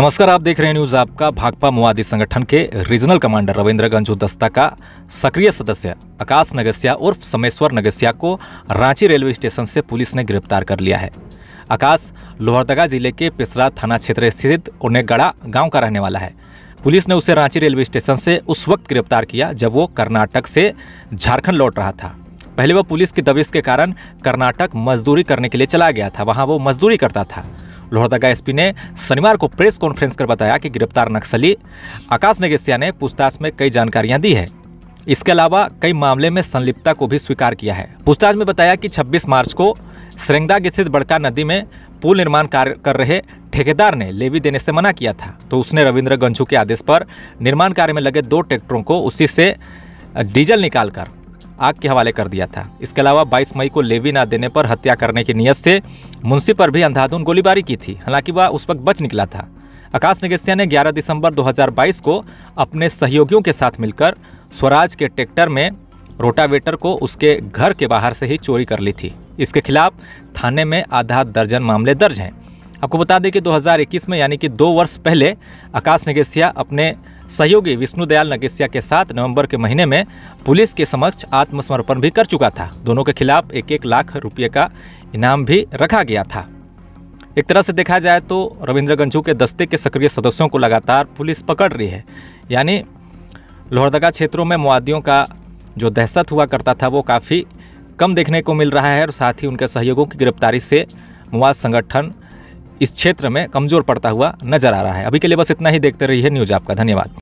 नमस्कार आप देख रहे हैं न्यूज आपका भाकपा मुआदी संगठन के रीजनल कमांडर रविंद्र गंजू दस्ता का सक्रिय सदस्य आकाश नगसिया उर्फ समेश्वर नगसिया को रांची रेलवे स्टेशन से पुलिस ने गिरफ्तार कर लिया है आकाश लोहरदगा जिले के पिसरा थाना क्षेत्र स्थित उन्नेगड़ा गाँव का रहने वाला है पुलिस ने उसे रांची रेलवे स्टेशन से उस वक्त गिरफ्तार किया जब वो कर्नाटक से झारखंड लौट रहा था पहले वह पुलिस की दबिश के कारण कर्नाटक मजदूरी करने के लिए चला गया था वहाँ वो मजदूरी करता था लोहरदगा एसपी ने शनिवार को प्रेस कॉन्फ्रेंस कर बताया कि गिरफ्तार नक्सली आकाश नगेसिया ने पूछताछ में कई जानकारियां दी है इसके अलावा कई मामले में संलिप्तता को भी स्वीकार किया है पूछताछ में बताया कि 26 मार्च को सरेंगदाग स्थित बड़का नदी में पुल निर्माण कार्य कर रहे ठेकेदार ने लेवी देने से मना किया था तो उसने रविंद्र गंझू के आदेश पर निर्माण कार्य में लगे दो ट्रैक्टरों को उसी से डीजल निकालकर आग के हवाले कर दिया था इसके अलावा 22 मई को लेवी ना देने पर हत्या करने की नीयत से मुंशी पर भी अंधाधुन गोलीबारी की थी हालांकि वह उस वक्त बच निकला था आकाश नगेसिया ने 11 दिसंबर 2022 को अपने सहयोगियों के साथ मिलकर स्वराज के ट्रैक्टर में रोटावेटर को उसके घर के बाहर से ही चोरी कर ली थी इसके खिलाफ थाने में आधा दर्जन मामले दर्ज हैं आपको बता दें कि 2021 में यानी कि दो वर्ष पहले आकाश नगेसिया अपने सहयोगी विष्णुदयाल नगेसिया के साथ नवंबर के महीने में पुलिस के समक्ष आत्मसमर्पण भी कर चुका था दोनों के खिलाफ एक एक लाख रुपये का इनाम भी रखा गया था एक तरह से देखा जाए तो रविंद्र गंजू के दस्ते के सक्रिय सदस्यों को लगातार पुलिस पकड़ रही है यानी लोहरदगा क्षेत्रों में मुआदियों का जो दहशत हुआ करता था वो काफ़ी कम देखने को मिल रहा है और साथ ही उनके सहयोगों की गिरफ्तारी से मुआद संगठन इस क्षेत्र में कमज़ोर पड़ता हुआ नजर आ रहा है अभी के लिए बस इतना ही देखते रहिए न्यूज आपका धन्यवाद